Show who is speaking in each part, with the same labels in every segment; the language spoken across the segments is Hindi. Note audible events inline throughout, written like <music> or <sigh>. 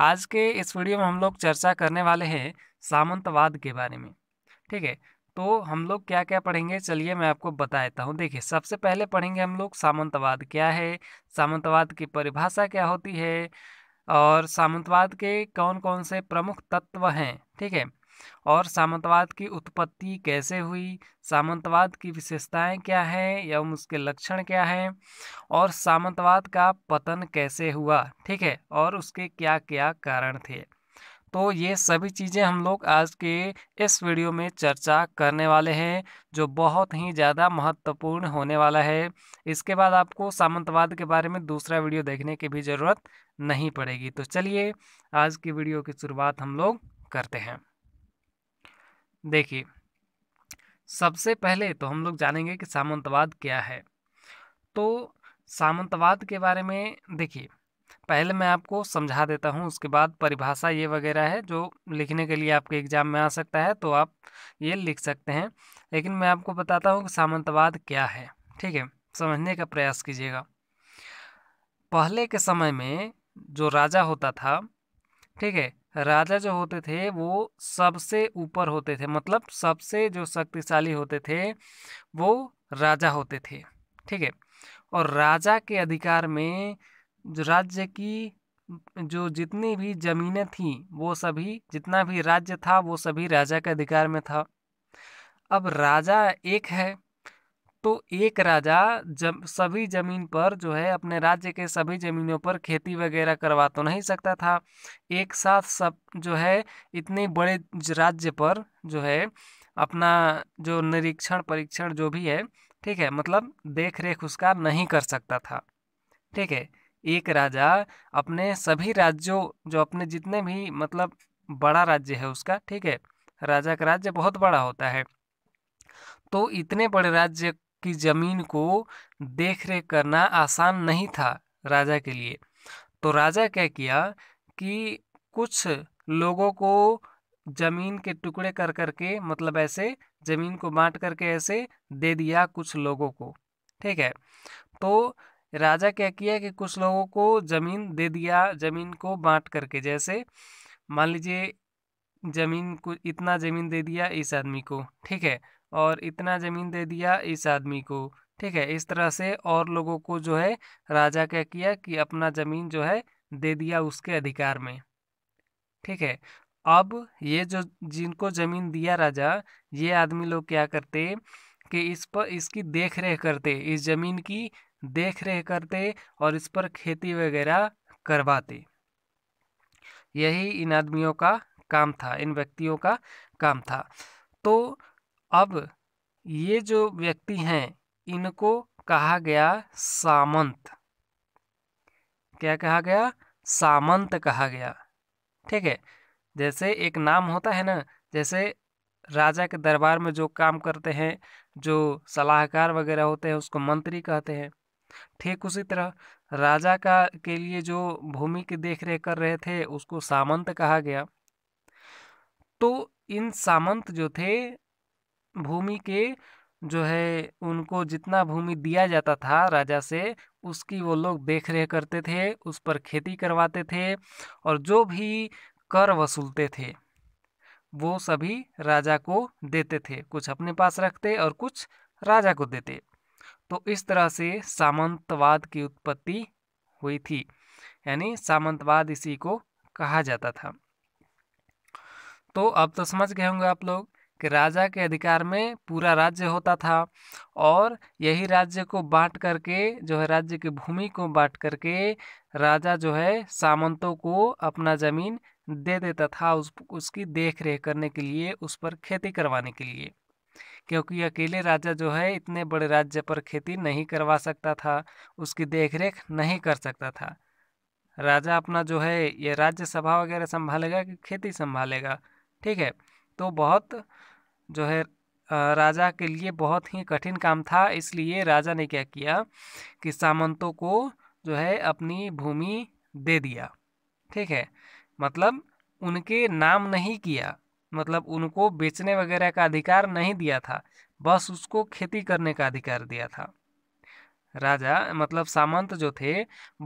Speaker 1: आज के इस वीडियो में हम लोग चर्चा करने वाले हैं सामंतवाद के बारे में ठीक है तो हम लोग क्या क्या पढ़ेंगे चलिए मैं आपको बता देता हूँ देखिए सबसे पहले पढ़ेंगे हम लोग सामंतवाद क्या है सामंतवाद की परिभाषा क्या होती है और सामंतवाद के कौन कौन से प्रमुख तत्व हैं ठीक है और सामंतवाद की उत्पत्ति कैसे हुई सामंतवाद की विशेषताएं क्या हैं एवं उसके लक्षण क्या हैं और सामंतवाद का पतन कैसे हुआ ठीक है और उसके क्या क्या कारण थे तो ये सभी चीज़ें हम लोग आज के इस वीडियो में चर्चा करने वाले हैं जो बहुत ही ज़्यादा महत्वपूर्ण होने वाला है इसके बाद आपको सामंतवाद के बारे में दूसरा वीडियो देखने की भी ज़रूरत नहीं पड़ेगी तो चलिए आज की वीडियो की शुरुआत हम लोग करते हैं देखिए सबसे पहले तो हम लोग जानेंगे कि सामंतवाद क्या है तो सामंतवाद के बारे में देखिए पहले मैं आपको समझा देता हूँ उसके बाद परिभाषा ये वगैरह है जो लिखने के लिए आपके एग्ज़ाम में आ सकता है तो आप ये लिख सकते हैं लेकिन मैं आपको बताता हूँ कि सामंतवाद क्या है ठीक है समझने का प्रयास कीजिएगा पहले के समय में जो राजा होता था ठीक है राजा जो होते थे वो सबसे ऊपर होते थे मतलब सबसे जो शक्तिशाली होते थे वो राजा होते थे ठीक है और राजा के अधिकार में जो राज्य की जो जितनी भी ज़मीनें थीं वो सभी जितना भी राज्य था वो सभी राजा के अधिकार में था अब राजा एक है तो एक राजा जब सभी ज़मीन पर जो है अपने राज्य के सभी ज़मीनों पर खेती वगैरह करवा तो नहीं सकता था एक साथ सब जो है इतने बड़े राज्य पर जो है अपना जो निरीक्षण परीक्षण जो भी है ठीक है मतलब देख रेख उसका नहीं कर सकता था ठीक है एक राजा अपने सभी राज्यों जो अपने जितने भी मतलब बड़ा राज्य है उसका ठीक है राजा का राज्य बहुत बड़ा होता है तो इतने बड़े राज्य की ज़मीन को देख रेख करना आसान नहीं था राजा के लिए तो राजा क्या किया कि कुछ लोगों को ज़मीन के टुकड़े कर करके मतलब ऐसे ज़मीन को बांट करके ऐसे दे दिया कुछ लोगों को ठीक है तो राजा क्या किया कि कुछ लोगों को ज़मीन दे दिया ज़मीन को बांट करके जैसे मान लीजिए ज़मीन को इतना ज़मीन दे दिया इस आदमी को ठीक है और इतना ज़मीन दे दिया इस आदमी को ठीक है इस तरह से और लोगों को जो है राजा क्या किया कि अपना ज़मीन जो है दे दिया उसके अधिकार में ठीक है अब ये जो जिनको ज़मीन दिया राजा ये आदमी लोग क्या करते कि इस पर इसकी देख रेख करते इस ज़मीन की देख रेख करते और इस पर खेती वगैरह करवाते यही इन आदमियों का काम था इन व्यक्तियों का काम था तो अब ये जो व्यक्ति हैं इनको कहा गया सामंत क्या कहा गया सामंत कहा गया ठीक है जैसे एक नाम होता है ना जैसे राजा के दरबार में जो काम करते हैं जो सलाहकार वगैरह होते हैं उसको मंत्री कहते हैं ठीक उसी तरह राजा का के लिए जो भूमि की देख रेख कर रहे थे उसको सामंत कहा गया तो इन सामंत जो थे भूमि के जो है उनको जितना भूमि दिया जाता था राजा से उसकी वो लोग देख रेख करते थे उस पर खेती करवाते थे और जो भी कर वसूलते थे वो सभी राजा को देते थे कुछ अपने पास रखते और कुछ राजा को देते तो इस तरह से सामंतवाद की उत्पत्ति हुई थी यानी सामंतवाद इसी को कहा जाता था तो अब तो समझ गए होंगे आप लोग कि राजा के अधिकार में पूरा राज्य होता था और यही राज्य को बांट करके जो है राज्य की भूमि को बांट करके राजा जो है सामंतों को अपना ज़मीन दे देता था उस उसकी देख रेख करने के लिए उस पर खेती करवाने के लिए क्योंकि अकेले राजा जो है इतने बड़े राज्य पर खेती नहीं करवा सकता था उसकी देख रेख नहीं कर सकता था राजा अपना जो है ये राज्य सभा वगैरह संभालेगा कि खेती संभालेगा ठीक है तो बहुत जो है राजा के लिए बहुत ही कठिन काम था इसलिए राजा ने क्या किया कि सामंतों को जो है अपनी भूमि दे दिया ठीक है मतलब उनके नाम नहीं किया मतलब उनको बेचने वगैरह का अधिकार नहीं दिया था बस उसको खेती करने का अधिकार दिया था राजा मतलब सामंत जो थे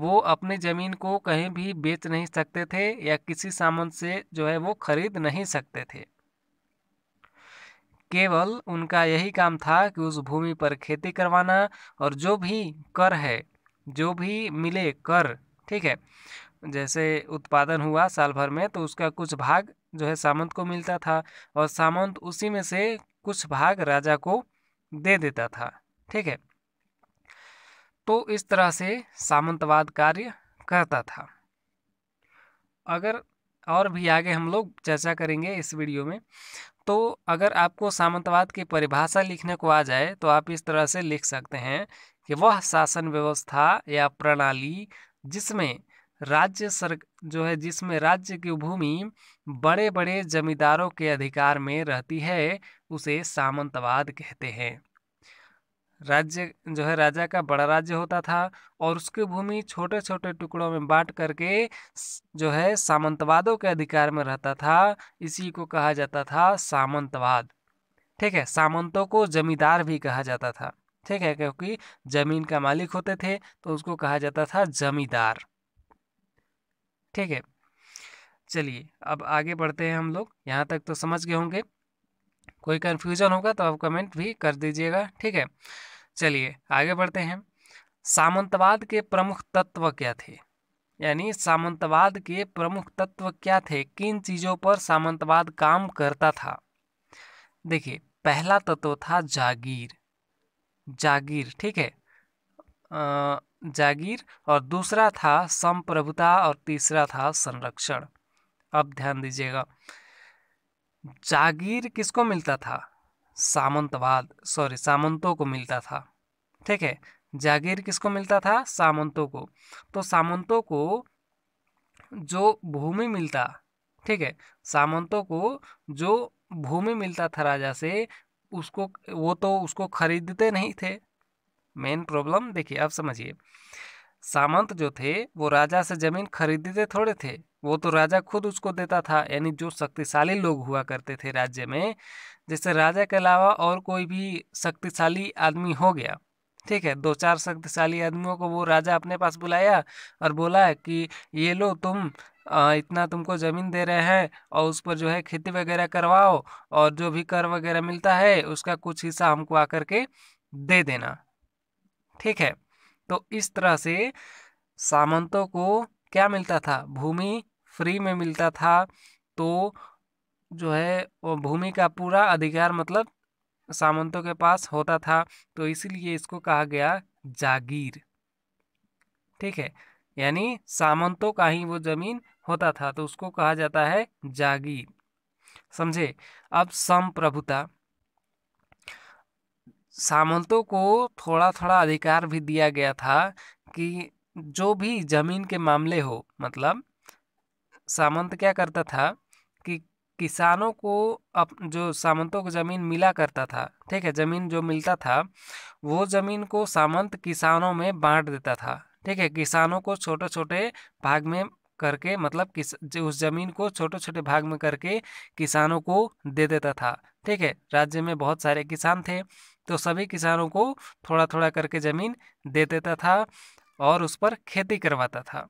Speaker 1: वो अपनी ज़मीन को कहीं भी बेच नहीं सकते थे या किसी सामंत से जो है वो खरीद नहीं सकते थे केवल उनका यही काम था कि उस भूमि पर खेती करवाना और जो भी कर है जो भी मिले कर ठीक है जैसे उत्पादन हुआ साल भर में तो उसका कुछ भाग जो है सामंत को मिलता था और सामंत उसी में से कुछ भाग राजा को दे देता था ठीक है तो इस तरह से सामंतवाद कार्य करता था अगर और भी आगे हम लोग चर्चा करेंगे इस वीडियो में तो अगर आपको सामंतवाद की परिभाषा लिखने को आ जाए तो आप इस तरह से लिख सकते हैं कि वह शासन व्यवस्था या प्रणाली जिसमें राज्य सर जो है जिसमें राज्य की भूमि बड़े बड़े जमींदारों के अधिकार में रहती है उसे सामंतवाद कहते हैं राज्य जो है राजा का बड़ा राज्य होता था और उसकी भूमि छोटे छोटे टुकड़ों में बांट करके जो है सामंतवादों के अधिकार में रहता था इसी को कहा जाता था सामंतवाद ठीक है सामंतों को जमींदार भी कहा जाता था ठीक है क्योंकि जमीन का मालिक होते थे तो उसको कहा जाता था जमींदार ठीक है चलिए अब आगे बढ़ते हैं हम लोग यहाँ तक तो समझ गए होंगे कोई कन्फ्यूजन होगा तो आप कमेंट भी कर दीजिएगा ठीक है चलिए आगे बढ़ते हैं सामंतवाद के प्रमुख तत्व क्या थे यानी सामंतवाद के प्रमुख तत्व क्या थे किन चीज़ों पर सामंतवाद काम करता था देखिए पहला तत्व था जागीर जागीर ठीक है जागीर और दूसरा था संप्रभुता और तीसरा था संरक्षण अब ध्यान दीजिएगा जागीर किसको मिलता था सामंतवाद सॉरी सामंतों को मिलता था ठीक है जागीर किसको मिलता था सामंतों को तो सामंतों को जो भूमि मिलता ठीक है सामंतों को जो भूमि मिलता था राजा से उसको वो तो उसको खरीदते नहीं थे मेन प्रॉब्लम देखिए आप समझिए सामंत जो थे वो राजा से ज़मीन खरीदते थोड़े थे वो तो राजा खुद उसको देता था यानी जो शक्तिशाली लोग हुआ करते थे राज्य में जैसे राजा के अलावा और कोई भी शक्तिशाली आदमी हो गया ठीक है दो चार शक्तिशाली आदमियों को वो राजा अपने पास बुलाया और बोला कि ये लो तुम इतना तुमको ज़मीन दे रहे हैं और उस पर जो है खेती वगैरह करवाओ और जो भी कर वगैरह मिलता है उसका कुछ हिस्सा हमको आकर के दे देना ठीक है तो इस तरह से सामंतों को क्या मिलता था भूमि फ्री में मिलता था तो जो है वो भूमि का पूरा अधिकार मतलब सामंतों के पास होता था तो इसीलिए इसको कहा गया जागीर ठीक है यानी सामंतों का ही वो ज़मीन होता था तो उसको कहा जाता है जागीर समझे अब संप्रभुता सामंतों को थोड़ा थोड़ा अधिकार भी दिया गया था कि जो भी ज़मीन के मामले हो मतलब सामंत क्या करता था कि किसानों को अप जो सामंतों को ज़मीन मिला करता था ठीक है ज़मीन जो मिलता था वो ज़मीन को सामंत किसानों में बांट देता था ठीक है किसानों को छोटे छोटे भाग में करके मतलब किस उस ज़मीन को छोटे छोटे भाग में करके किसानों को दे देता था ठीक है राज्य में बहुत सारे किसान थे तो सभी किसानों को थोड़ा थोड़ा करके ज़मीन दे देता था और उस पर खेती करवाता था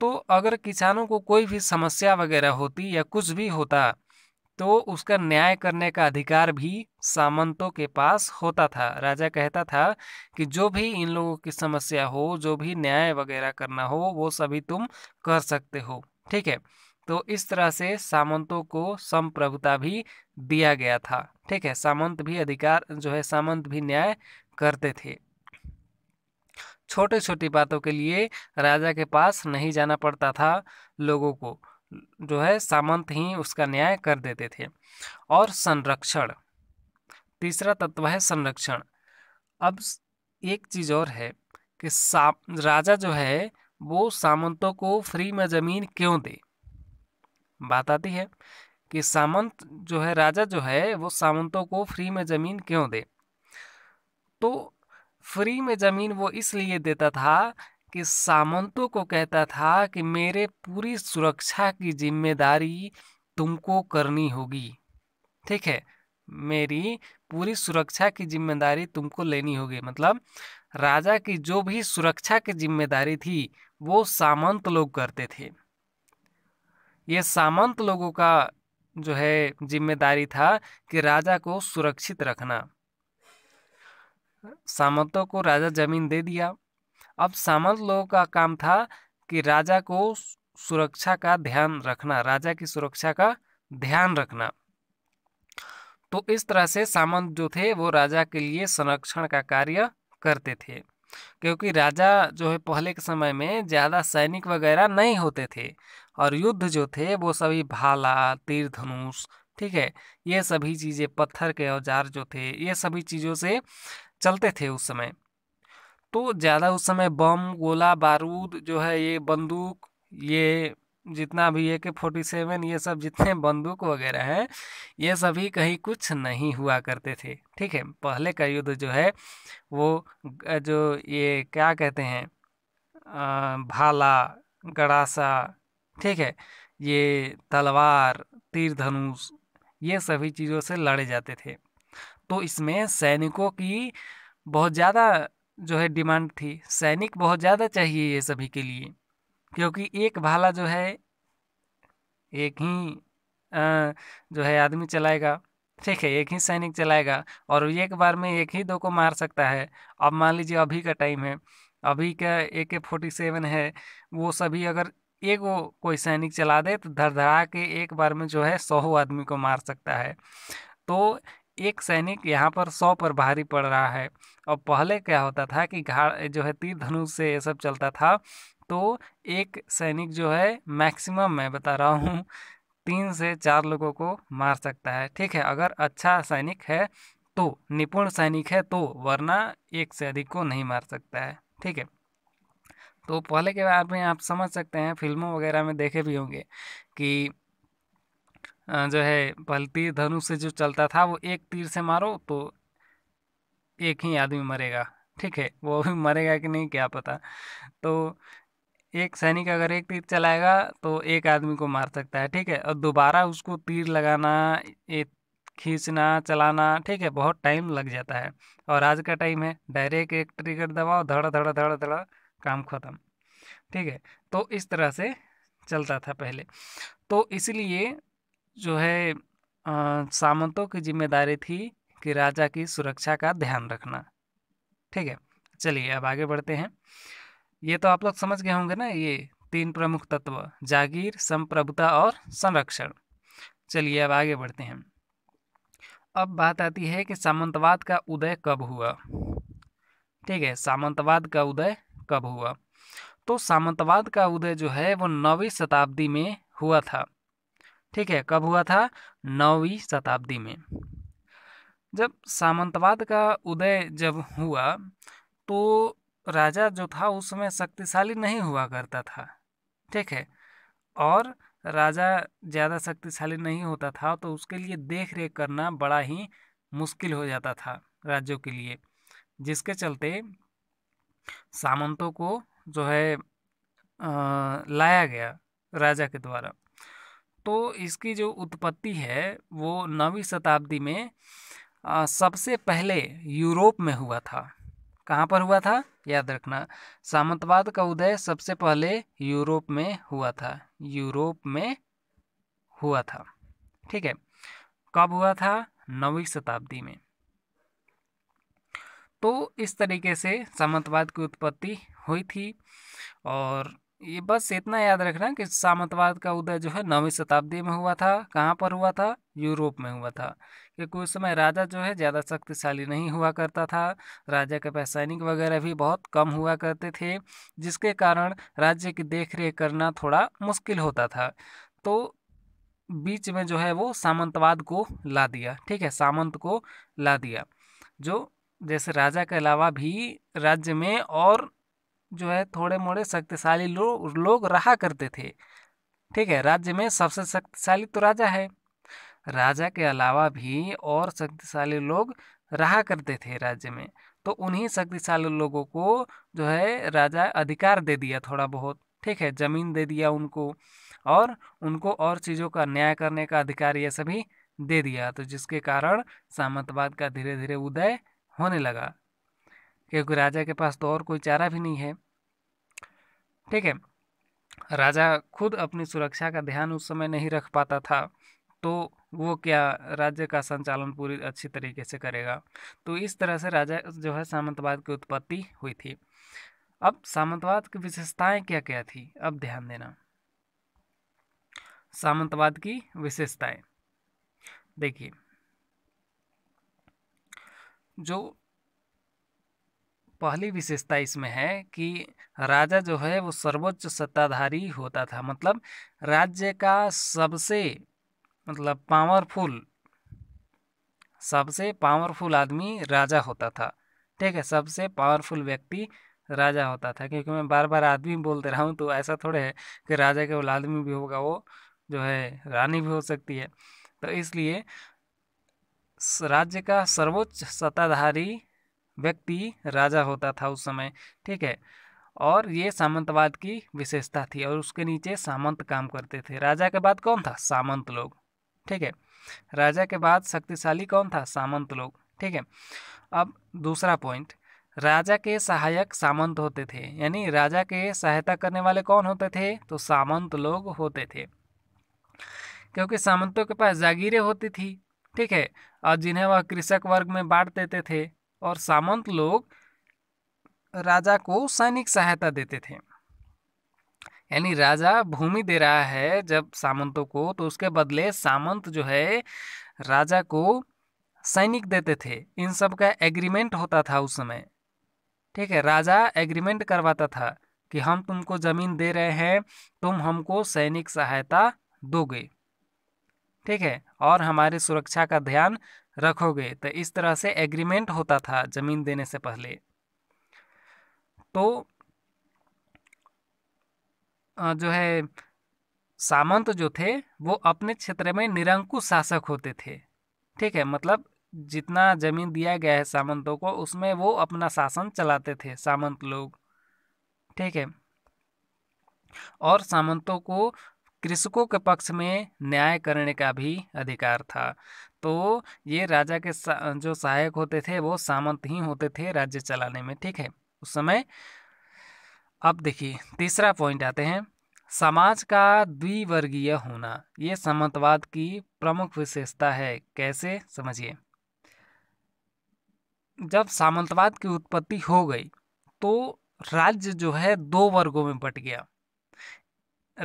Speaker 1: तो अगर किसानों को कोई भी समस्या वगैरह होती या कुछ भी होता तो उसका न्याय करने का अधिकार भी सामंतों के पास होता था राजा कहता था कि जो भी इन लोगों की समस्या हो जो भी न्याय वगैरह करना हो वो सभी तुम कर सकते हो ठीक है तो इस तरह से सामंतों को संप्रभुता भी दिया गया था ठीक है सामंत भी अधिकार जो है सामंत भी न्याय करते थे छोटे छोटी बातों के लिए राजा के पास नहीं जाना पड़ता था लोगों को जो है सामंत ही उसका न्याय कर देते थे और संरक्षण तीसरा तत्व है संरक्षण अब एक चीज़ और है कि सा राजा जो है वो सामंतों को फ्री में ज़मीन क्यों दे बात आती है कि सामंत जो है राजा जो है वो सामंतों को फ्री में ज़मीन क्यों दे तो फ्री में ज़मीन वो इसलिए देता था कि सामंतों को कहता था कि मेरे पूरी सुरक्षा की जिम्मेदारी तुमको करनी होगी ठीक है मेरी पूरी सुरक्षा की जिम्मेदारी तुमको लेनी होगी मतलब राजा की जो भी सुरक्षा की जिम्मेदारी थी वो सामंत लोग करते थे ये सामंत लोगों का जो है जिम्मेदारी था कि राजा को सुरक्षित रखना हाँ। सामंतों को राजा जमीन दे दिया अब सामंत लोगों का काम था कि राजा को सुरक्षा का ध्यान रखना राजा की सुरक्षा का ध्यान रखना तो इस तरह से सामंत जो थे वो राजा के लिए संरक्षण का कार्य करते थे क्योंकि राजा जो है पहले के समय में ज़्यादा सैनिक वगैरह नहीं होते थे और युद्ध जो थे वो सभी भाला तीर धनुष ठीक है ये सभी चीज़ें पत्थर के औजार जो थे ये सभी चीज़ों से चलते थे उस समय तो ज़्यादा उस समय बम गोला बारूद जो है ये बंदूक ये जितना भी ए के फोर्टी सेवन ये सब जितने बंदूक वगैरह हैं ये सभी कहीं कुछ नहीं हुआ करते थे ठीक है पहले का युद्ध जो है वो जो ये क्या कहते हैं भाला गड़ासा ठीक है ये तलवार तीर धनुष ये सभी चीज़ों से लड़े जाते थे तो इसमें सैनिकों की बहुत ज़्यादा जो है डिमांड थी सैनिक बहुत ज़्यादा चाहिए ये सभी के लिए क्योंकि एक भाला जो है एक ही आ, जो है आदमी चलाएगा ठीक है एक ही सैनिक चलाएगा और एक बार में एक ही दो को मार सकता है अब मान लीजिए अभी का टाइम है अभी का ए के फोर्टी सेवन है वो सभी अगर एक वो कोई सैनिक चला दे तो धड़धड़ा के एक बार में जो है सौ आदमी को मार सकता है तो एक सैनिक यहाँ पर सौ पर भारी पड़ रहा है और पहले क्या होता था कि घाट जो है तीर धनुष से ये सब चलता था तो एक सैनिक जो है मैक्सिमम मैं बता रहा हूँ तीन से चार लोगों को मार सकता है ठीक है अगर अच्छा सैनिक है तो निपुण सैनिक है तो वरना एक से अधिक को नहीं मार सकता है ठीक है तो पहले के बाद में आप समझ सकते हैं फिल्मों वगैरह में देखे भी होंगे कि जो है पलती धनुष से जो चलता था वो एक तीर से मारो तो एक ही आदमी मरेगा ठीक है वो भी मरेगा कि नहीं क्या पता तो एक सैनिक अगर एक तीर चलाएगा तो एक आदमी को मार सकता है ठीक है और दोबारा उसको तीर लगाना एक खींचना चलाना ठीक है बहुत टाइम लग जाता है और आज का टाइम है डायरेक्ट एक ट्रिगर दबाओ धड़ धड़ धड़ धड़ काम ख़त्म ठीक है तो इस तरह से चलता था पहले तो इसलिए जो है सामंतों की जिम्मेदारी थी कि राजा की सुरक्षा का ध्यान रखना ठीक है चलिए अब आगे बढ़ते हैं ये तो आप लोग समझ गए होंगे ना ये तीन प्रमुख तत्व जागीर संप्रभुता और संरक्षण चलिए अब आगे बढ़ते हैं अब बात आती है कि सामंतवाद का उदय कब हुआ ठीक है सामंतवाद का उदय कब हुआ तो सामंतवाद का उदय जो है वो नौवीं शताब्दी में हुआ था ठीक है कब हुआ था नौवीं शताब्दी में जब सामंतवाद का उदय जब हुआ तो राजा जो था उस समय शक्तिशाली नहीं हुआ करता था ठीक है और राजा ज़्यादा शक्तिशाली नहीं होता था तो उसके लिए देख रेख करना बड़ा ही मुश्किल हो जाता था राज्यों के लिए जिसके चलते सामंतों को जो है आ, लाया गया राजा के द्वारा तो इसकी जो उत्पत्ति है वो नौवीं शताब्दी में आ, सबसे पहले यूरोप में हुआ था कहाँ पर हुआ था याद रखना सामंतवाद का उदय सबसे पहले यूरोप में हुआ था यूरोप में हुआ था ठीक है कब हुआ था नौवीं शताब्दी में तो इस तरीके से सामंतवाद की उत्पत्ति हुई थी और ये बस इतना याद रखना कि सामंतवाद का उदय जो है नौवीं शताब्दी में हुआ था कहाँ पर हुआ था यूरोप में हुआ था क्योंकि उस समय राजा जो है ज़्यादा शक्तिशाली नहीं हुआ करता था राजा के पैसैनिक वगैरह भी बहुत कम हुआ करते थे जिसके कारण राज्य की देख करना थोड़ा मुश्किल होता था तो बीच में जो है वो सामंतवाद को ला दिया ठीक है सामंत को ला दिया जो जैसे राजा के अलावा भी राज्य में और जो है थोड़े मोड़े शक्तिशाली लोग लोग रहा करते थे ठीक है राज्य में सबसे शक्तिशाली तो राजा है राजा के अलावा भी और शक्तिशाली लोग रहा करते थे राज्य में तो उन्हीं शक्तिशाली लोगों को जो है राजा अधिकार दे दिया थोड़ा बहुत ठीक है ज़मीन दे दिया उनको और उनको और चीज़ों का न्याय करने का अधिकार ये सभी दे दिया तो जिसके कारण सामंतवाद का धीरे धीरे उदय होने लगा क्योंकि राजा के पास तो और कोई चारा भी नहीं है ठीक है राजा खुद अपनी सुरक्षा का ध्यान उस समय नहीं रख पाता था तो वो क्या राज्य का संचालन पूरी अच्छी तरीके से करेगा तो इस तरह से राजा जो है सामंतवाद की उत्पत्ति हुई थी अब सामंतवाद की विशेषताएं क्या क्या थी अब ध्यान देना सामंतवाद की विशेषताएं देखिए जो पहली विशेषता इसमें है कि राजा जो है वो सर्वोच्च सत्ताधारी होता था मतलब राज्य का सबसे मतलब पावरफुल सबसे पावरफुल आदमी राजा होता था ठीक है सबसे पावरफुल व्यक्ति राजा होता था क्योंकि मैं बार बार आदमी बोलते रहा हूँ तो ऐसा थोड़े है कि राजा केवल आदमी भी होगा वो जो है रानी भी हो सकती है तो इसलिए राज्य का सर्वोच्च सत्ताधारी व्यक्ति राजा होता था उस समय ठीक है और ये सामंतवाद की विशेषता थी और उसके नीचे सामंत काम करते थे राजा के बाद कौन था सामंत लोग ठीक है राजा के बाद शक्तिशाली कौन था सामंत लोग ठीक है अब दूसरा पॉइंट राजा के सहायक सामंत होते थे यानी राजा के सहायता करने वाले कौन होते थे तो सामंत लोग होते थे क्योंकि सामंतों के पास जागीरें होती थी ठीक है और जिन्हें वह कृषक वर्ग में बांट देते थे और सामंत लोग राजा को सैनिक सहायता देते थे यानी राजा भूमि दे रहा है जब सामंतों को तो उसके बदले सामंत जो है राजा को सैनिक देते थे इन सब का एग्रीमेंट होता था उस समय ठीक है राजा एग्रीमेंट करवाता था कि हम तुमको ज़मीन दे रहे हैं तुम हमको सैनिक सहायता दोगे ठीक है और हमारी सुरक्षा का ध्यान रखोगे तो इस तरह से एग्रीमेंट होता था ज़मीन देने से पहले तो जो है सामंत जो थे वो अपने क्षेत्र में निरंकुश शासक होते थे ठीक है मतलब जितना जमीन दिया गया है सामंतों को उसमें वो अपना शासन चलाते थे सामंत लोग ठीक है और सामंतों को कृषकों के पक्ष में न्याय करने का भी अधिकार था तो ये राजा के जो सहायक होते थे वो सामंत ही होते थे राज्य चलाने में ठीक है उस समय अब देखिए तीसरा पॉइंट आते हैं समाज का द्विवर्गीय होना ये सामंतवाद की प्रमुख विशेषता है कैसे समझिए जब सामंतवाद की उत्पत्ति हो गई तो राज्य जो है दो वर्गों में बट गया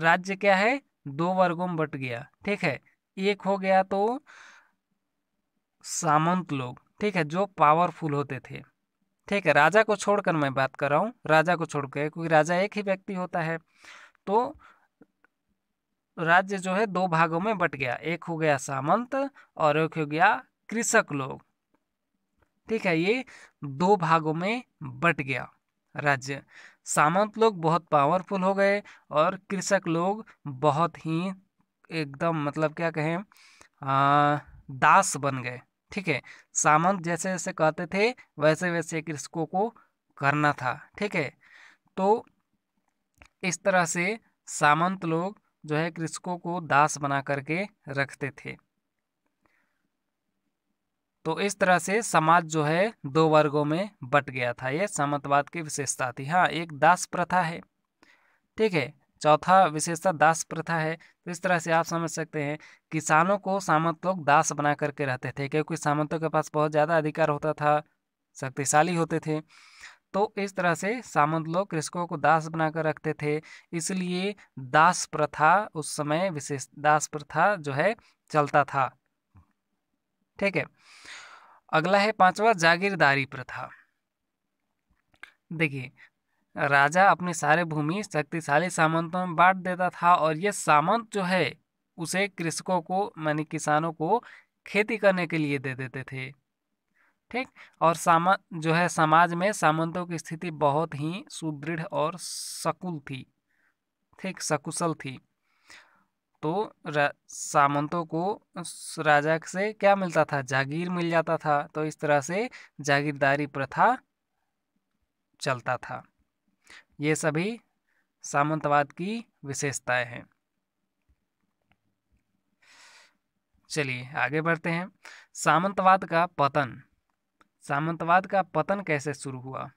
Speaker 1: राज्य क्या है दो वर्गों में बट गया ठीक है एक हो गया तो सामंत लोग ठीक है जो पावरफुल होते थे ठीक है राजा को छोड़कर मैं बात कर रहा हूँ राजा को छोड़ के क्योंकि राजा एक ही व्यक्ति होता है तो राज्य जो है दो भागों में बट गया एक हो गया सामंत और एक हो गया कृषक लोग ठीक है ये दो भागों में बट गया राज्य सामंत लोग बहुत पावरफुल हो गए और कृषक लोग बहुत ही एकदम मतलब क्या कहें आ, दास बन गए ठीक है सामंत जैसे जैसे कहते थे वैसे वैसे कृषकों को करना था ठीक है तो इस तरह से सामंत लोग जो है कृषकों को दास बना करके रखते थे तो इस तरह से समाज जो है दो वर्गों में बट गया था यह सामंतवाद की विशेषता थी हाँ एक दास प्रथा है ठीक है चौथा विशेषता दास प्रथा है तो इस तरह से आप समझ सकते हैं किसानों को सामंत लोग दास बना करके रहते थे क्योंकि सामंतों के पास बहुत ज़्यादा अधिकार होता था शक्तिशाली होते थे तो इस तरह से सामंत लोग कृषकों को दास बनाकर रखते थे इसलिए दास प्रथा उस समय विशेष दास प्रथा जो है चलता था ठीक है अगला है पांचवा जागीरदारी प्रथा देखिए राजा अपनी सारे भूमि शक्तिशाली सामंतों में बांट देता था और ये सामंत जो है उसे कृषकों को मानी किसानों को खेती करने के लिए दे देते थे ठीक और साम जो है समाज में सामंतों की स्थिति बहुत ही सुदृढ़ और सकुल थी ठीक सकुशल थी तो सामंतों को राजा से क्या मिलता था जागीर मिल जाता था तो इस तरह से जागीरदारी प्रथा चलता था ये सभी सामंतवाद की विशेषताएं हैं चलिए आगे बढ़ते हैं सामंतवाद का पतन सामंतवाद का पतन कैसे शुरू हुआ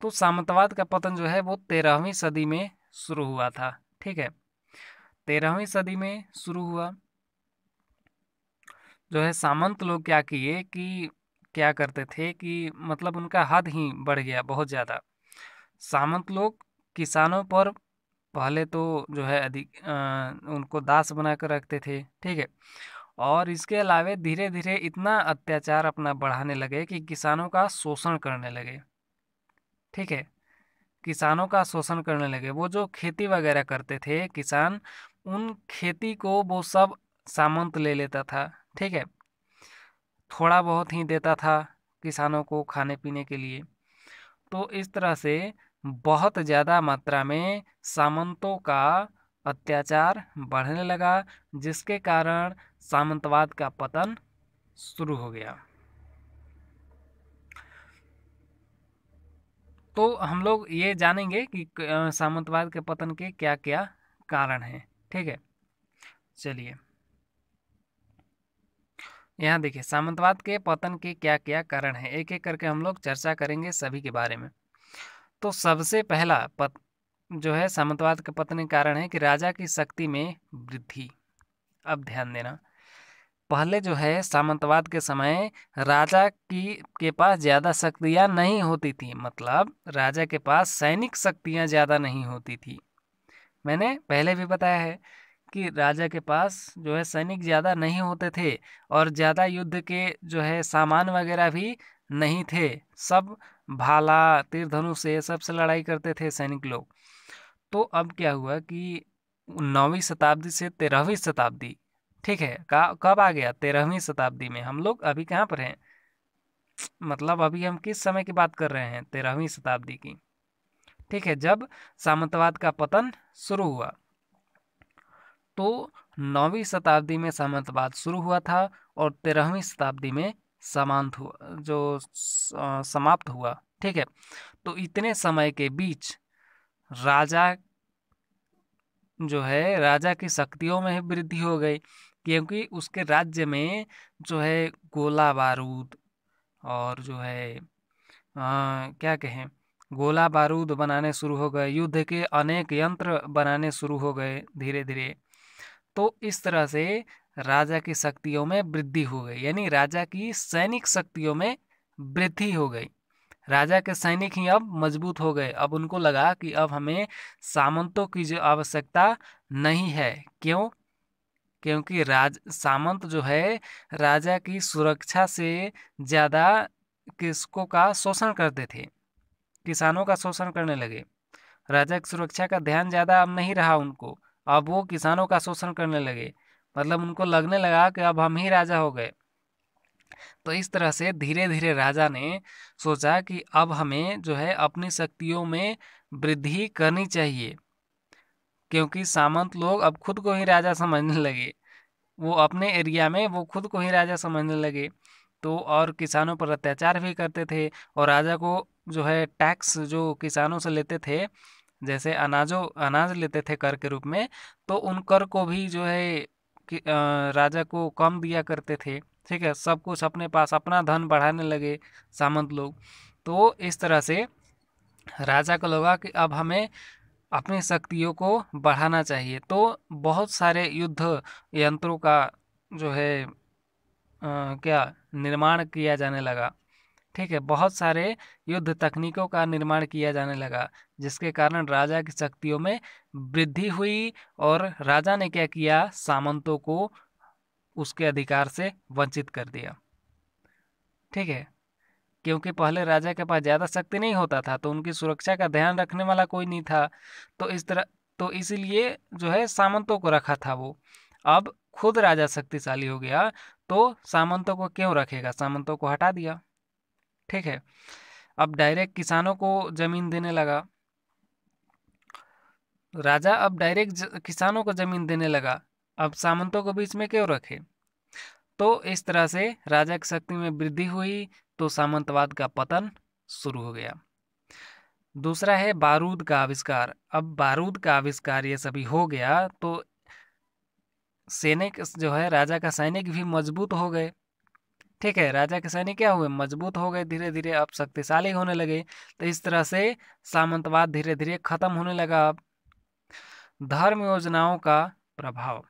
Speaker 1: तो सामंतवाद का पतन जो है वो तेरहवीं सदी में शुरू हुआ था ठीक है तेरहवीं सदी में शुरू हुआ जो है सामंत लोग क्या किए कि क्या करते थे कि मतलब उनका हद ही बढ़ गया बहुत ज़्यादा सामंत लोग किसानों पर पहले तो जो है अधिक उनको दास बना कर रखते थे ठीक है और इसके अलावा धीरे धीरे इतना अत्याचार अपना बढ़ाने लगे कि किसानों का शोषण करने लगे ठीक है किसानों का शोषण करने लगे वो जो खेती वगैरह करते थे किसान उन खेती को वो सब सामंत ले लेता था ठीक है थोड़ा बहुत ही देता था किसानों को खाने पीने के लिए तो इस तरह से बहुत ज़्यादा मात्रा में सामंतों का अत्याचार बढ़ने लगा जिसके कारण सामंतवाद का पतन शुरू हो गया तो हम लोग ये जानेंगे कि सामंतवाद के पतन के क्या क्या कारण हैं ठीक है चलिए यहाँ देखिए सामंतवाद के पतन के क्या क्या कारण हैं एक एक करके हम लोग चर्चा करेंगे सभी के बारे में तो सबसे पहला पत जो है सामंतवाद का पतन कारण है कि राजा की शक्ति में वृद्धि अब ध्यान देना पहले जो है सामंतवाद के समय राजा की के पास ज़्यादा शक्तियाँ नहीं होती थी मतलब राजा के पास सैनिक शक्तियाँ ज़्यादा नहीं होती थी मैंने पहले भी बताया है कि राजा के पास जो है सैनिक ज़्यादा नहीं होते थे और ज़्यादा युद्ध के जो है सामान वगैरह भी नहीं थे सब भाला तीर से सबसे लड़ाई करते थे सैनिक लोग तो अब क्या हुआ कि नौवीं शताब्दी से तेरहवीं शताब्दी ठीक है कब आ गया तेरहवीं शताब्दी में हम लोग अभी कहाँ पर हैं मतलब अभी हम किस समय की बात कर रहे हैं तेरहवीं शताब्दी की ठीक है जब सामंतवाद का पतन शुरू हुआ तो नौवीं शताब्दी में सामंतवाद शुरू हुआ था और तेरहवीं शताब्दी में समाप्त हुआ जो समाप्त हुआ ठीक है तो इतने समय के बीच राजा जो है राजा की शक्तियों में वृद्धि हो गई क्योंकि उसके राज्य में जो है गोला बारूद और जो है आ, क्या कहें गोला बारूद बनाने शुरू हो गए युद्ध के अनेक यंत्र बनाने शुरू हो गए धीरे धीरे तो इस तरह से राजा की शक्तियों में वृद्धि हो गई यानी राजा की सैनिक शक्तियों में वृद्धि हो गई राजा के सैनिक ही अब मजबूत हो गए अब उनको लगा कि अब हमें सामंतों की जो आवश्यकता नहीं है क्यों क्योंकि राज सामंत जो है राजा की सुरक्षा से ज़्यादा किसकों का शोषण करते थे किसानों का शोषण करने लगे राजा की सुरक्षा का ध्यान ज़्यादा अब नहीं रहा उनको अब वो किसानों का शोषण करने लगे मतलब उनको लगने लगा कि अब हम ही राजा हो गए तो इस तरह से धीरे धीरे राजा ने सोचा कि अब हमें जो है अपनी शक्तियों में वृद्धि करनी चाहिए क्योंकि सामंत लोग अब खुद को ही राजा समझने लगे वो अपने एरिया में वो खुद को ही राजा समझने लगे तो और किसानों पर अत्याचार भी करते थे और राजा को जो है टैक्स जो किसानों से लेते थे जैसे अनाजों अनाज लेते थे कर के रूप में तो उन कर को भी जो है राजा को कम दिया करते थे ठीक है सब कुछ अपने पास अपना धन बढ़ाने लगे सामंत लोग तो इस तरह से राजा को लगा कि अब हमें अपनी शक्तियों को बढ़ाना चाहिए तो बहुत सारे युद्ध यंत्रों का जो है आ, क्या निर्माण किया जाने लगा ठीक है बहुत सारे युद्ध तकनीकों का निर्माण किया जाने लगा जिसके कारण राजा की शक्तियों में वृद्धि हुई और राजा ने क्या किया सामंतों को उसके अधिकार से वंचित कर दिया ठीक है क्योंकि पहले राजा के पास ज़्यादा शक्ति नहीं होता था तो उनकी सुरक्षा का ध्यान रखने वाला कोई नहीं था तो इस तरह तो इसीलिए जो है सामंतों को रखा था वो अब खुद राजा शक्तिशाली हो गया तो सामंतों को क्यों रखेगा सामंतों को हटा दिया ठीक है अब डायरेक्ट किसानों को ज़मीन देने लगा राजा अब डायरेक्ट किसानों को ज़मीन देने लगा अब सामंतों को बीच में क्यों रखे तो इस तरह से राजा की शक्ति में वृद्धि हुई तो सामंतवाद का पतन शुरू हो गया दूसरा है बारूद का आविष्कार अब बारूद का आविष्कार ये सभी हो गया तो सैनिक जो है राजा का सैनिक भी मजबूत हो गए ठीक है राजा के सैनिक क्या हुए मजबूत हो गए धीरे धीरे अब शक्तिशाली होने लगे तो इस तरह से सामंतवाद धीरे धीरे खत्म होने लगा अब धर्म योजनाओं का प्रभाव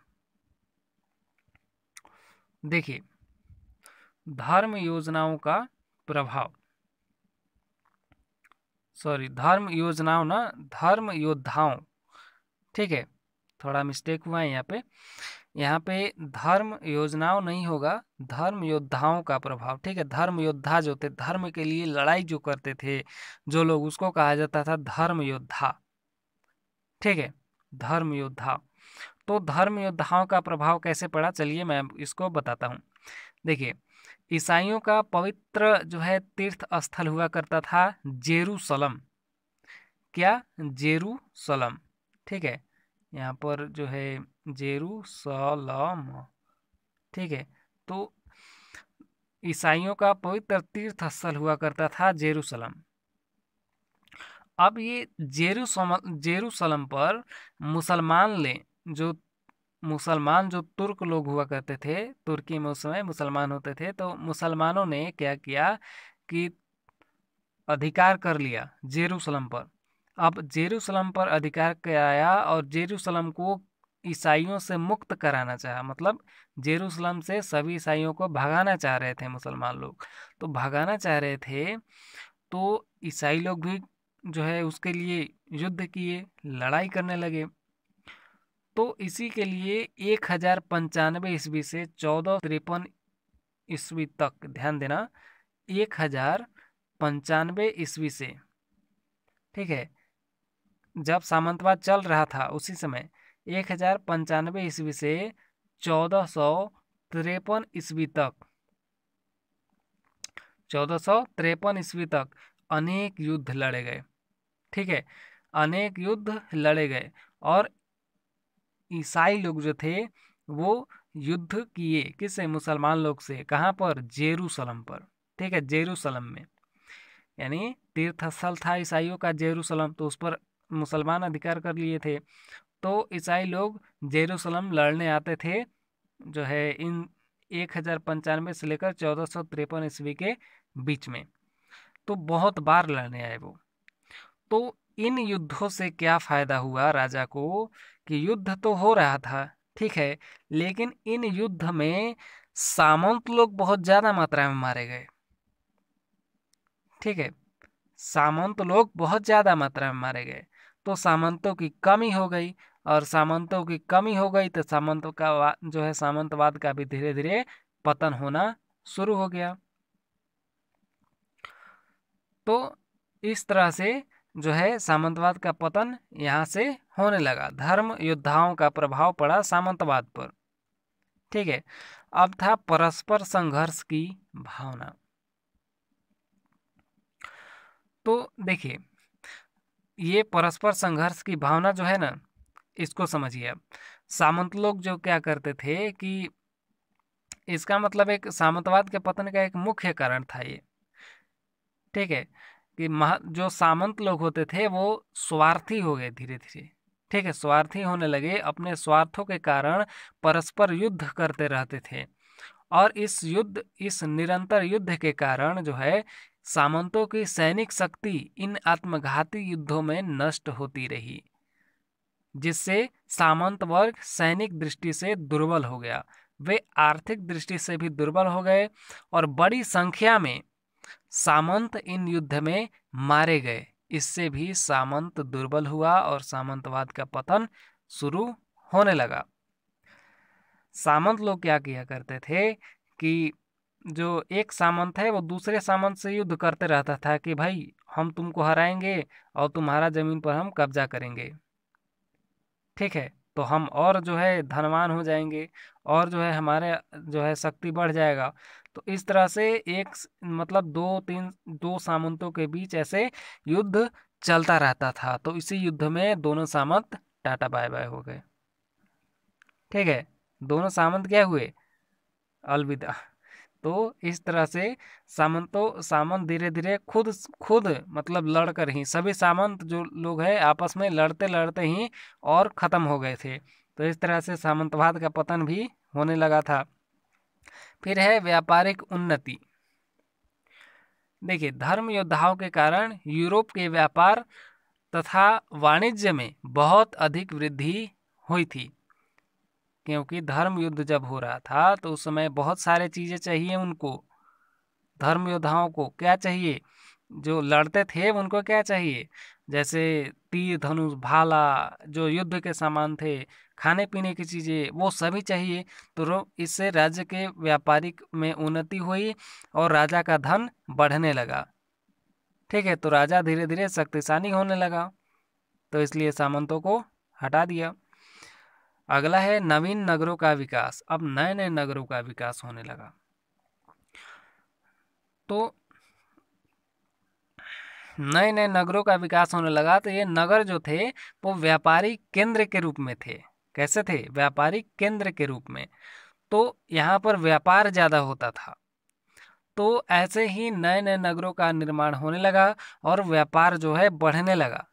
Speaker 1: देखिए धर्म योजनाओं का प्रभाव सॉरी धर्म योजनाओं ना धर्म योद्धाओं ठीक है थोड़ा मिस्टेक हुआ है यहाँ पे यहाँ पे धर्म योजनाओं नहीं होगा धर्म योद्धाओं का प्रभाव ठीक है धर्म योद्धा जो थे धर्म के लिए लड़ाई जो करते थे जो लोग उसको कहा जाता था धर्म योद्धा ठीक है धर्म योद्धा तो धर्म योद्धाओं का प्रभाव कैसे पड़ा चलिए मैं इसको बताता हूँ देखिए ईसाइयों का पवित्र जो है तीर्थ स्थल हुआ करता था जेरूसलम क्या जेरूसलम ठीक है यहाँ पर जो है जेरूसलम ठीक है तो ईसाइयों का पवित्र तीर्थ स्थल हुआ करता था जेरूसलम अब ये जेरूसम जेरूसलम पर मुसलमान ले जो मुसलमान जो तुर्क लोग हुआ करते थे तुर्की में उस समय मुसलमान होते थे तो मुसलमानों ने क्या किया कि अधिकार कर लिया जेरूसलम पर अब जेरूसलम पर अधिकार कराया और जेरूसलम को ईसाइयों से मुक्त कराना चाहा मतलब जेरूसलम से सभी ईसाइयों को भगाना चाह रहे थे मुसलमान लोग तो भगाना चाह रहे थे तो ईसाई लोग भी जो है उसके लिए युद्ध किए लड़ाई करने लगे तो इसी के लिए एक हज़ार पंचानवे ईस्वी से चौदह तिरपन ईस्वी तक ध्यान देना एक हज़ार पंचानवे ईस्वी से ठीक है जब सामंतवाद चल रहा था उसी समय एक हजार पंचानवे ईस्वी से चौदह सौ तिरपन ईस्वी तक चौदह सौ तिरपन ईस्वी तक अनेक युद्ध लड़े गए ठीक है अनेक युद्ध लड़े गए और ईसाई लोग जो थे वो युद्ध किए किस मुसलमान लोग से कहाँ पर जेरूसलम पर ठीक है जेरूसलम में यानी तीर्थस्थल था ईसाइयों का जेरूसलम तो उस पर मुसलमान अधिकार कर लिए थे तो ईसाई लोग जेरूसलम लड़ने आते थे जो है इन एक हज़ार पंचानवे से लेकर चौदह सौ तिरपन ईस्वी के बीच में तो बहुत बार लड़ने आए वो तो इन युद्धों से क्या फ़ायदा हुआ राजा को कि युद्ध तो हो रहा था ठीक है लेकिन इन युद्ध में सामंत लोग बहुत ज़्यादा मात्रा में मारे गए ठीक है सामंत लोग बहुत ज़्यादा मात्रा में मारे गए तो सामंतों की कमी हो गई और सामंतों की कमी हो गई तो सामंतों का जो है सामंतवाद का भी धीरे धीरे पतन होना शुरू हो गया तो इस तरह से जो है सामंतवाद का पतन यहाँ से होने लगा धर्म योद्धाओं का प्रभाव पड़ा सामंतवाद पर ठीक है अब था परस्पर संघर्ष की भावना तो देखिए ये परस्पर संघर्ष की भावना जो है ना इसको समझिए अब सामंत लोग जो क्या करते थे कि इसका मतलब एक सामंतवाद के पतन का एक मुख्य कारण था ये ठीक है कि महा जो सामंत लोग होते थे वो स्वार्थी हो गए धीरे धीरे ठीक है स्वार्थी होने लगे अपने स्वार्थों के कारण परस्पर युद्ध करते रहते थे और इस युद्ध इस निरंतर युद्ध के कारण जो है सामंतों की सैनिक शक्ति इन आत्मघाती युद्धों में नष्ट होती रही जिससे सामंत वर्ग सैनिक दृष्टि से दुर्बल हो गया वे आर्थिक दृष्टि से भी दुर्बल हो गए और बड़ी संख्या में सामंत इन युद्ध में मारे गए इससे भी सामंत दुर्बल हुआ और सामंतवाद का पतन शुरू होने लगा सामंत लोग क्या किया करते थे कि जो एक सामंत है वो दूसरे सामंत से युद्ध करते रहता था कि भाई हम तुमको हराएंगे और तुम्हारा ज़मीन पर हम कब्जा करेंगे ठीक है तो हम और जो है धनवान हो जाएंगे और जो है हमारे जो है शक्ति बढ़ जाएगा तो इस तरह से एक मतलब दो तीन दो सामंतों के बीच ऐसे युद्ध चलता रहता था तो इसी युद्ध में दोनों सामंत टाटा बाय बाय हो गए ठीक है दोनों सामंत क्या हुए अलविदा तो इस तरह से सामंतो सामंत तो धीरे धीरे खुद खुद मतलब लड़कर ही सभी सामंत जो लोग हैं आपस में लड़ते लड़ते ही और ख़त्म हो गए थे तो इस तरह से सामंतवाद का पतन भी होने लगा था फिर है व्यापारिक उन्नति देखिए धर्म योद्धाओं के कारण यूरोप के व्यापार तथा वाणिज्य में बहुत अधिक वृद्धि हुई थी क्योंकि धर्म युद्ध जब हो रहा था तो उस समय बहुत सारे चीज़ें चाहिए उनको धर्म योद्धाओं को क्या चाहिए जो लड़ते थे उनको क्या चाहिए जैसे तीर धनुष भाला जो युद्ध के सामान थे खाने पीने की चीज़ें वो सभी चाहिए तो इससे राज्य के व्यापारिक में उन्नति हुई और राजा का धन बढ़ने लगा ठीक है तो राजा धीरे धीरे शक्तिशाली होने लगा तो इसलिए सामंतों को हटा दिया अगला है नवीन नगरों का विकास अब नए नए नगरों का विकास होने लगा तो नए नए नगरों का विकास होने लगा तो ये नगर जो थे वो व्यापारी केंद्र के रूप में थे कैसे थे व्यापारी केंद्र के रूप में तो यहाँ पर व्यापार ज़्यादा होता था तो ऐसे ही नए नए नगरों का निर्माण होने लगा और व्यापार जो है बढ़ने लगा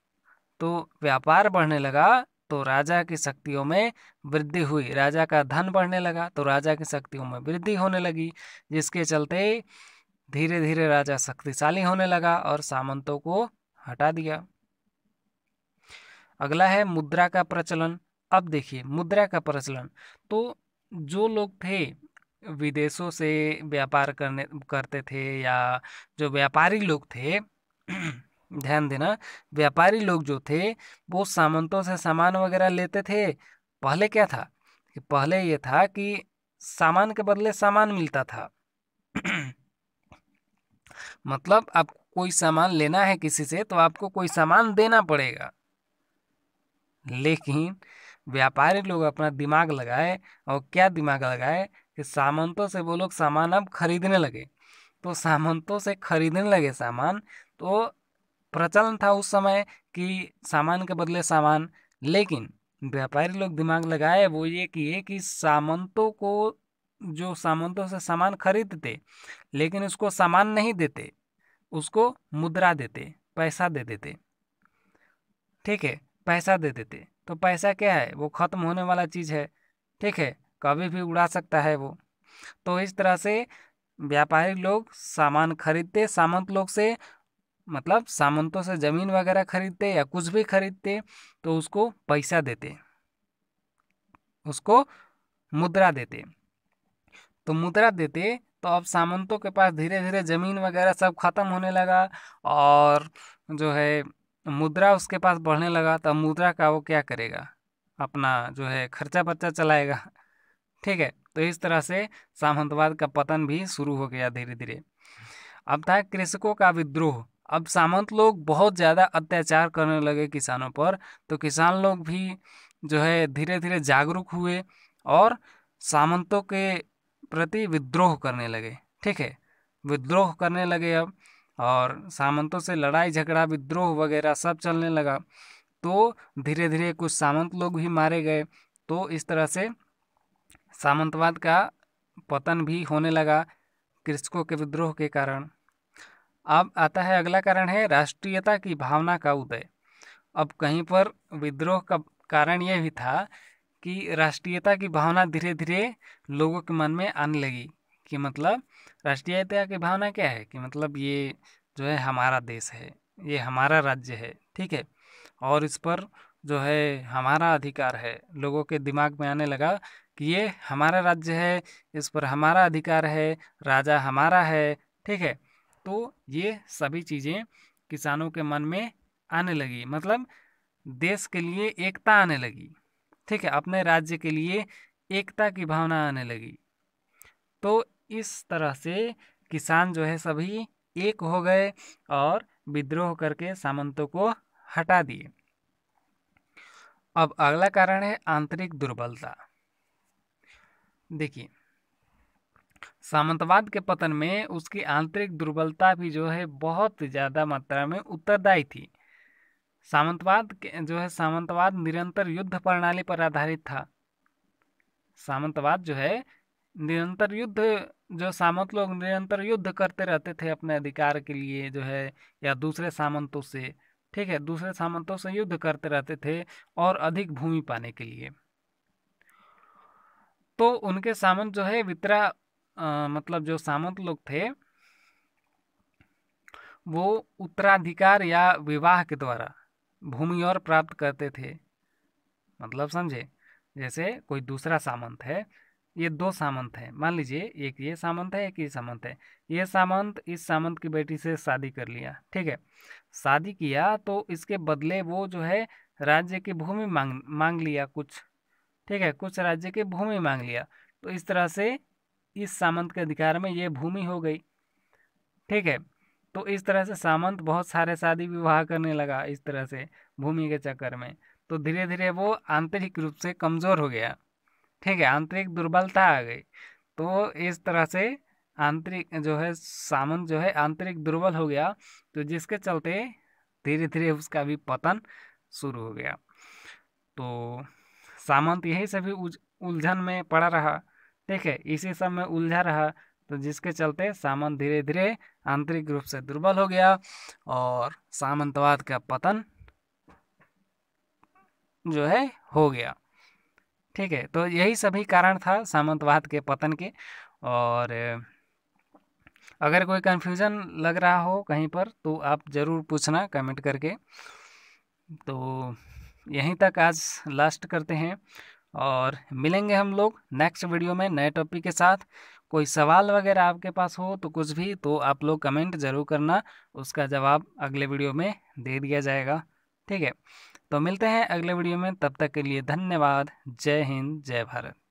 Speaker 1: तो व्यापार बढ़ने लगा तो राजा की शक्तियों में वृद्धि हुई राजा का धन बढ़ने लगा तो राजा की शक्तियों में वृद्धि होने लगी जिसके चलते धीरे धीरे राजा शक्तिशाली होने लगा और सामंतों को हटा दिया अगला है मुद्रा का प्रचलन अब देखिए मुद्रा का प्रचलन तो जो लोग थे विदेशों से व्यापार करने करते थे या जो व्यापारी लोग थे ध्यान देना व्यापारी लोग जो थे वो सामंतों से सामान वगैरह लेते थे पहले क्या था कि पहले ये था कि सामान के बदले सामान मिलता था <clears throat> मतलब आप कोई सामान लेना है किसी से तो आपको कोई सामान देना पड़ेगा लेकिन व्यापारी लोग अपना दिमाग लगाए और क्या दिमाग लगाए कि सामंतों से वो लोग सामान अब खरीदने लगे तो सामंतों से खरीदने लगे सामान तो प्रचलन था उस समय कि सामान के बदले सामान लेकिन व्यापारी लोग दिमाग लगाए वो ये किए कि सामंतों को जो सामंतों से सामान खरीदते लेकिन उसको सामान नहीं देते उसको मुद्रा देते पैसा दे देते ठीक है पैसा दे देते तो पैसा क्या है वो ख़त्म होने वाला चीज़ है ठीक है कभी भी उड़ा सकता है वो तो इस तरह से व्यापारी लोग सामान खरीदते सामंत लोग से मतलब सामंतों से ज़मीन वगैरह खरीदते या कुछ भी खरीदते तो उसको पैसा देते उसको मुद्रा देते तो मुद्रा देते तो अब सामंतों के पास धीरे धीरे ज़मीन वगैरह सब ख़त्म होने लगा और जो है मुद्रा उसके पास बढ़ने लगा तो मुद्रा का वो क्या करेगा अपना जो है खर्चा पर्चा चलाएगा ठीक है तो इस तरह से सामंतवाद का पतन भी शुरू हो गया धीरे धीरे अब था कृषकों का विद्रोह अब सामंत लोग बहुत ज़्यादा अत्याचार करने लगे किसानों पर तो किसान लोग भी जो है धीरे धीरे जागरूक हुए और सामंतों के प्रति विद्रोह करने लगे ठीक है विद्रोह करने लगे अब और सामंतों से लड़ाई झगड़ा विद्रोह वगैरह सब चलने लगा तो धीरे धीरे कुछ सामंत लोग भी मारे गए तो इस तरह से सामंतवाद का पतन भी होने लगा कृषकों के विद्रोह के कारण अब आता है अगला कारण है राष्ट्रीयता की भावना का उदय अब कहीं पर विद्रोह का कारण यह भी था कि राष्ट्रीयता की भावना धीरे धीरे लोगों के मन में आने लगी कि मतलब राष्ट्रीयता की भावना क्या है कि मतलब ये जो है हमारा देश है ये हमारा राज्य है ठीक है और इस पर जो है हमारा अधिकार है लोगों के दिमाग में आने लगा कि ये हमारा राज्य है इस पर हमारा अधिकार है राजा हमारा है ठीक है तो ये सभी चीज़ें किसानों के मन में आने लगी मतलब देश के लिए एकता आने लगी ठीक है अपने राज्य के लिए एकता की भावना आने लगी तो इस तरह से किसान जो है सभी एक हो गए और विद्रोह करके सामंतों को हटा दिए अब अगला कारण है आंतरिक दुर्बलता देखिए सामंतवाद के पतन में उसकी आंतरिक दुर्बलता भी जो है बहुत ज़्यादा मात्रा में उत्तरदायी थी सामंतवाद जो है सामंतवाद निरंतर युद्ध प्रणाली पर आधारित था सामंतवाद जो है निरंतर युद्ध जो सामंत लोग निरंतर युद्ध करते रहते थे अपने अधिकार के लिए जो है या दूसरे सामंतों से ठीक है दूसरे सामंतों से युद्ध करते रहते थे और अधिक भूमि पाने के लिए तो उनके सामंत जो है वितरा मतलब जो सामंत लोग थे वो उत्तराधिकार या विवाह के द्वारा भूमि और प्राप्त करते थे मतलब समझे जैसे कोई दूसरा सामंत है ये दो सामंत है मान लीजिए एक ये सामंत है एक ये सामंत है ये सामंत इस सामंत की बेटी से शादी कर लिया ठीक है शादी किया तो इसके बदले वो जो है राज्य की भूमि मांग मांग लिया कुछ ठीक है कुछ राज्य की भूमि मांग लिया तो इस तरह से इस सामंत के अधिकार में ये भूमि हो गई ठीक है तो इस तरह से सामंत बहुत सारे शादी विवाह करने लगा इस तरह से भूमि के चक्कर में तो धीरे धीरे वो आंतरिक रूप से कमज़ोर हो गया ठीक है आंतरिक दुर्बलता आ गई तो इस तरह से आंतरिक जो है सामंत जो है आंतरिक दुर्बल हो गया तो जिसके चलते धीरे धीरे उसका भी पतन शुरू हो गया तो सामंत यही सभी उलझन में पड़ा रहा ठीक है इसी सब में उलझा रहा तो जिसके चलते सामंत धीरे धीरे आंतरिक रूप से दुर्बल हो गया और सामंतवाद का पतन जो है हो गया ठीक है तो यही सभी कारण था सामंतवाद के पतन के और अगर कोई कन्फ्यूज़न लग रहा हो कहीं पर तो आप ज़रूर पूछना कमेंट करके तो यहीं तक आज लास्ट करते हैं और मिलेंगे हम लोग नेक्स्ट वीडियो में नए टॉपिक के साथ कोई सवाल वगैरह आपके पास हो तो कुछ भी तो आप लोग कमेंट ज़रूर करना उसका जवाब अगले वीडियो में दे दिया जाएगा ठीक है तो मिलते हैं अगले वीडियो में तब तक के लिए धन्यवाद जय हिंद जय भारत